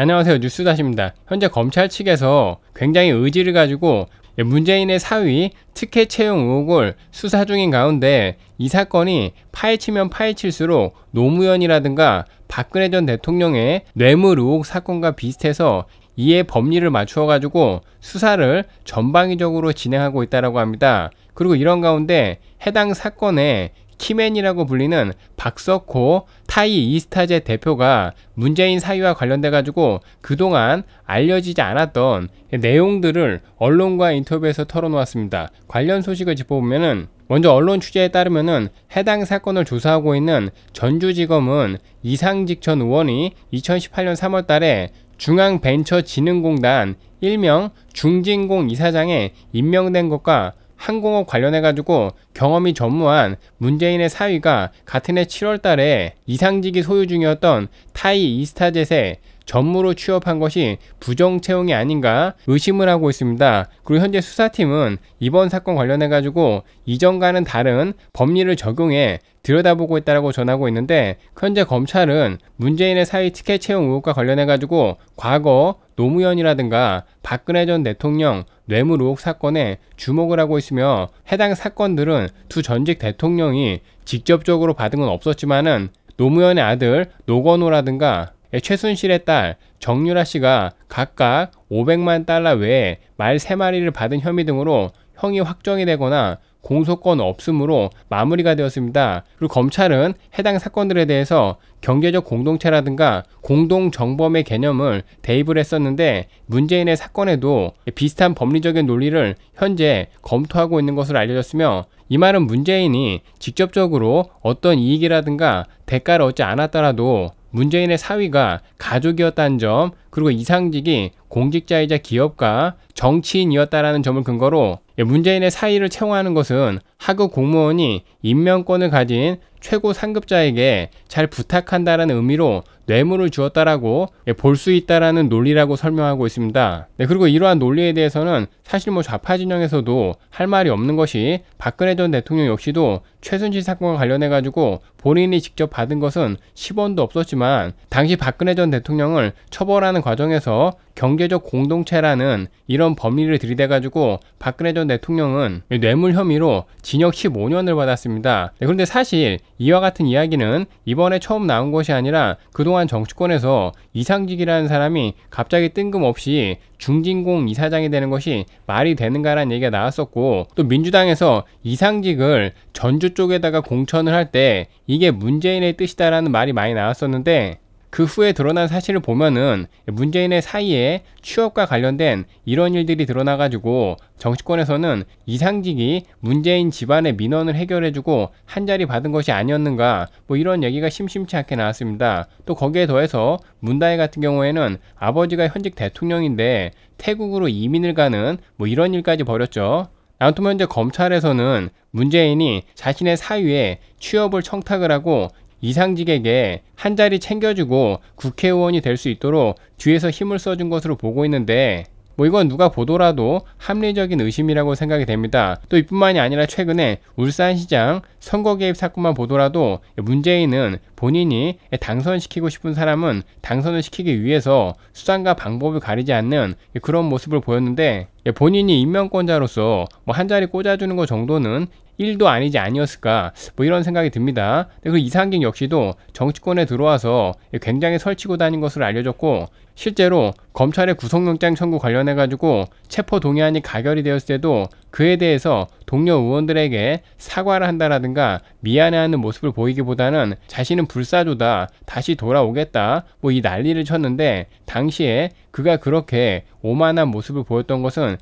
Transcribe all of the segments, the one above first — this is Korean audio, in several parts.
안녕하세요 뉴스다십니다 현재 검찰 측에서 굉장히 의지를 가지고 문재인의 사위 특혜 채용 의혹을 수사 중인 가운데 이 사건이 파헤치면 파헤칠수록 노무현이라든가 박근혜 전 대통령의 뇌물 의혹 사건과 비슷해서 이에 법리를 맞추어 가지고 수사를 전방위적으로 진행하고 있다라고 합니다. 그리고 이런 가운데 해당 사건에 키맨이라고 불리는 박석호 타이 이스타제 대표가 문재인 사유와 관련돼 가지고 그동안 알려지지 않았던 내용들을 언론과 인터뷰에서 털어놓았습니다. 관련 소식을 짚어보면은 먼저 언론 취재에 따르면은 해당 사건을 조사하고 있는 전주지검은 이상직 전 의원이 2018년 3월 달에 중앙벤처진흥공단 일명 중진공 이사장에 임명된 것과 항공업 관련해가지고 경험이 전무한 문재인의 사위가 같은 해 7월 달에 이상직이 소유 중이었던 타이 이스타젯에 전무로 취업한 것이 부정 채용이 아닌가 의심을 하고 있습니다. 그리고 현재 수사팀은 이번 사건 관련해 가지고 이전과는 다른 법리를 적용해 들여다보고 있다라고 전하고 있는데 현재 검찰은 문재인의 사위 티켓 채용 의혹과 관련해 가지고 과거 노무현이라든가 박근혜 전 대통령 뇌물 의혹 사건에 주목을 하고 있으며 해당 사건들은 두 전직 대통령이 직접적으로 받은 건 없었지만은 노무현의 아들 노건호라든가 최순실의 딸 정유라 씨가 각각 500만 달러 외에 말 3마리를 받은 혐의 등으로 형이 확정이 되거나 공소권 없음으로 마무리가 되었습니다. 그리고 검찰은 해당 사건들에 대해서 경제적 공동체라든가 공동정범의 개념을 대입을 했었는데 문재인의 사건에도 비슷한 법리적인 논리를 현재 검토하고 있는 것으로 알려졌으며 이 말은 문재인이 직접적으로 어떤 이익이라든가 대가를 얻지 않았더라도 문재인의 사위가 가족이었다는 점, 그리고 이상직이 공직자이자 기업가, 정치인이었다라는 점을 근거로 문재인의 사의를 채용하는 것은 하급 공무원이 임명권을 가진 최고 상급자에게 잘 부탁한다라는 의미로 뇌물을 주었다라고 예, 볼수 있다라는 논리라고 설명하고 있습니다. 네, 그리고 이러한 논리에 대해서는 사실 뭐 좌파 진영에서도 할 말이 없는 것이 박근혜 전 대통령 역시도 최순실 사건과 관련해 가지고 본인이 직접 받은 것은 10원도 없었지만 당시 박근혜 전 대통령을 처벌하는 과정에서 경제적 공동체라는 이런 범위를 들이대 가지고 박근혜 전 대통령은 뇌물 혐의로 징역 15년을 받았습니다. 네, 그런데 사실 이와 같은 이야기는 이번에 처음 나온 것이 아니라 그동안 정치권에서 이상직이라는 사람이 갑자기 뜬금없이 중진공 이사장이 되는 것이 말이 되는가라는 얘기가 나왔었고 또 민주당에서 이상직을 전주 쪽에다가 공천을 할 때 이게 문재인의 뜻이다라는 말이 많이 나왔었는데 그 후에 드러난 사실을 보면은 문재인의 사이에 취업과 관련된 이런 일들이 드러나가지고 정치권에서는 이상직이 문재인 집안의 민원을 해결해주고 한자리 받은 것이 아니었는가 뭐 이런 얘기가 심심치 않게 나왔습니다. 또 거기에 더해서 문다혜 같은 경우에는 아버지가 현직 대통령인데 태국으로 이민을 가는 뭐 이런 일까지 벌였죠. 아무튼 현재 검찰에서는 문재인이 자신의 사위에 취업을 청탁을 하고 이상직에게 한 자리 챙겨주고 국회의원이 될 수 있도록 뒤에서 힘을 써준 것으로 보고 있는데 뭐 이건 누가 보더라도 합리적인 의심이라고 생각이 됩니다. 또 이뿐만이 아니라 최근에 울산시장 선거 개입 사건만 보더라도 문재인은 본인이 당선시키고 싶은 사람은 당선을 시키기 위해서 수단과 방법을 가리지 않는 그런 모습을 보였는데 본인이 임명권자로서 뭐한 자리 꽂아주는 것 정도는 1도 아니지 아니었을까 뭐 이런 생각이 듭니다. 그리고 이상경 역시도 정치권에 들어와서 굉장히 설치고 다닌 것으로 알려졌고 실제로 검찰의 구속영장 청구 관련해 가지고 체포 동의안이 가결이 되었을 때도 그에 대해서 동료 의원들에게 사과를 한다라든가 미안해하는 모습을 보이기보다는 자신은 불사조다 다시 돌아오겠다 뭐 이 난리를 쳤는데 당시에 그가 그렇게 오만한 모습을 보였던 것은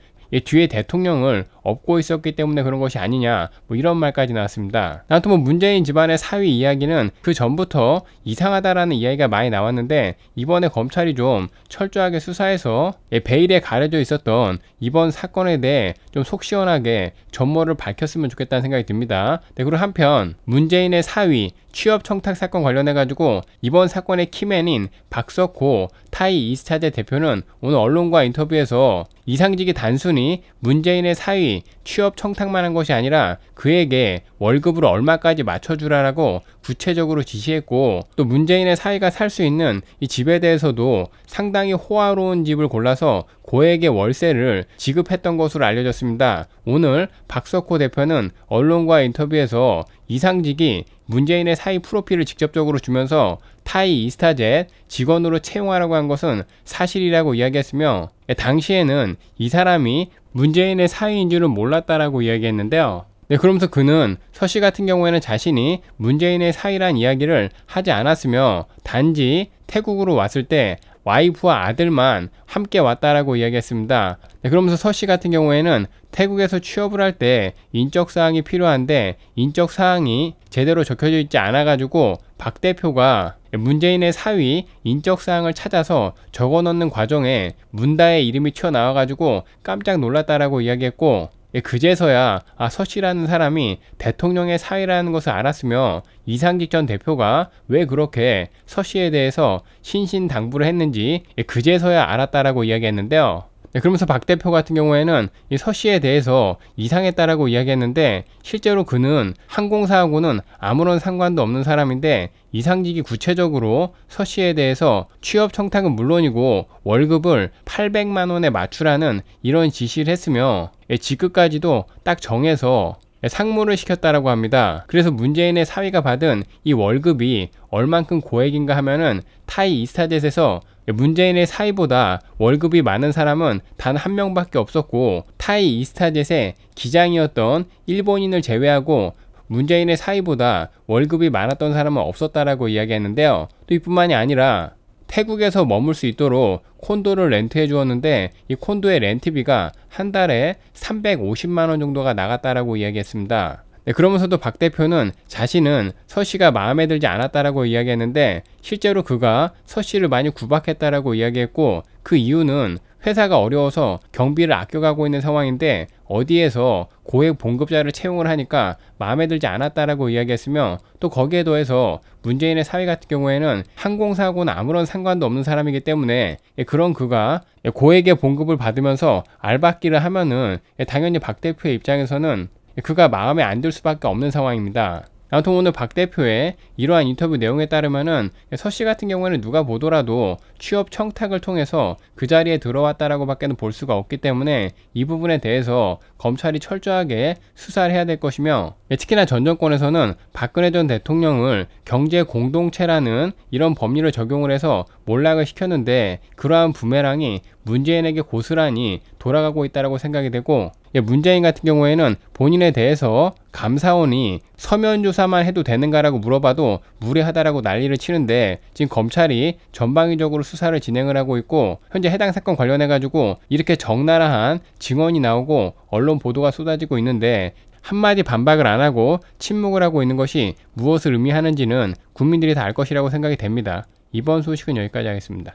뒤에 대통령을 업고 있었기 때문에 그런 것이 아니냐 뭐 이런 말까지 나왔습니다. 아무튼 뭐 문재인 집안의 사위 이야기는 그 전부터 이상하다라는 이야기가 많이 나왔는데 이번에 검찰이 좀 철저하게 수사해서 예, 베일에 가려져 있었던 이번 사건에 대해 좀 속 시원하게 전모를 밝혔으면 좋겠다는 생각이 듭니다. 네, 그리고 한편 문재인의 사위 취업 청탁 사건 관련해가지고 이번 사건의 키맨인 박석호 타이 이스타제 대표는 오늘 언론과 인터뷰에서 이상직이 단순히 문재인의 사위 취업 청탁만 한 것이 아니라 그에게 월급을 얼마까지 맞춰주라라고 구체적으로 지시했고 또 문재인의 사위가 살 수 있는 이 집에 대해서도 상당히 호화로운 집을 골라서 고액의 월세를 지급했던 것으로 알려졌습니다. 오늘 박석호 대표는 언론과 인터뷰에서 이상직이 문재인의 사이 프로필을 직접적으로 주면서 타이 이스타젯 직원으로 채용하라고 한 것은 사실이라고 이야기했으며 예, 당시에는 이 사람이 문재인의 사위인 줄은 몰랐다라고 이야기했는데요. 네, 그러면서 그는 서씨 같은 경우에는 자신이 문재인의 사이란 이야기를 하지 않았으며 단지 태국으로 왔을 때 와이프와 아들만 함께 왔다라고 이야기했습니다. 네, 그러면서 서 씨 같은 경우에는 태국에서 취업을 할 때 인적 사항이 필요한데 인적 사항이 제대로 적혀져 있지 않아 가지고 박 대표가 문재인의 사위 인적 사항을 찾아서 적어 놓는 과정에 문다의 이름이 튀어나와 가지고 깜짝 놀랐다라고 이야기했고 예, 그제서야 아, 서 씨라는 사람이 대통령의 사이라는 것을 알았으며 이상직 전 대표가 왜 그렇게 서 씨에 대해서 신신당부를 했는지 예, 그제서야 알았다라고 이야기했는데요. 네, 그러면서 박 대표 같은 경우에는 이서 씨에 대해서 이상했다라고 이야기했는데 실제로 그는 항공사하고는 아무런 상관도 없는 사람인데 이상직이 구체적으로 서 씨에 대해서 취업 청탁은 물론이고 월급을 800만 원에 맞추라는 이런 지시를 했으며 직급까지도 예, 딱 정해서 상무를 시켰다라고 합니다. 그래서 문재인의 사위가 받은 이 월급이 얼만큼 고액인가 하면은 타이 이스타젯에서 문재인의 사위보다 월급이 많은 사람은 단 한 명밖에 없었고 타이 이스타젯의 기장이었던 일본인을 제외하고 문재인의 사위보다 월급이 많았던 사람은 없었다라고 이야기했는데요. 또 이뿐만이 아니라 태국에서 머물 수 있도록 콘도를 렌트해 주었는데 이 콘도의 렌트비가 한 달에 350만원 정도가 나갔다라고 이야기했습니다. 네, 그러면서도 박 대표는 자신은 서 씨가 마음에 들지 않았다라고 이야기했는데 실제로 그가 서 씨를 많이 구박했다라고 이야기했고 그 이유는 회사가 어려워서 경비를 아껴가고 있는 상황인데 어디에서 고액 봉급자를 채용을 하니까 마음에 들지 않았다라고 이야기했으며 또 거기에 더해서 문재인의 사위 같은 경우에는 항공사하고는 아무런 상관도 없는 사람이기 때문에 예, 그런 그가 예, 고액의 봉급을 받으면서 알바끼를 하면은 예, 당연히 박 대표의 입장에서는 그가 마음에 안 들 수밖에 없는 상황입니다. 아무튼 오늘 박 대표의 이러한 인터뷰 내용에 따르면은 서 씨 같은 경우에는 누가 보더라도 취업 청탁을 통해서 그 자리에 들어왔다라고 밖에는 볼 수가 없기 때문에 이 부분에 대해서 검찰이 철저하게 수사를 해야 될 것이며 예, 특히나 전 정권에서는 박근혜 전 대통령을 경제 공동체라는 이런 법률을 적용을 해서 몰락을 시켰는데 그러한 부메랑이 문재인에게 고스란히 돌아가고 있다라고 생각이 되고 문재인 같은 경우에는 본인에 대해서 감사원이 서면 조사만 해도 되는가라고 물어봐도 무례하다라고 난리를 치는데 지금 검찰이 전방위적으로 수사를 진행을 하고 있고 현재 해당 사건 관련해 가지고 이렇게 적나라한 증언이 나오고 언론 보도가 쏟아지고 있는데 한마디 반박을 안 하고 침묵을 하고 있는 것이 무엇을 의미하는지는 국민들이 다 알 것이라고 생각이 됩니다. 이번 소식은 여기까지 하겠습니다.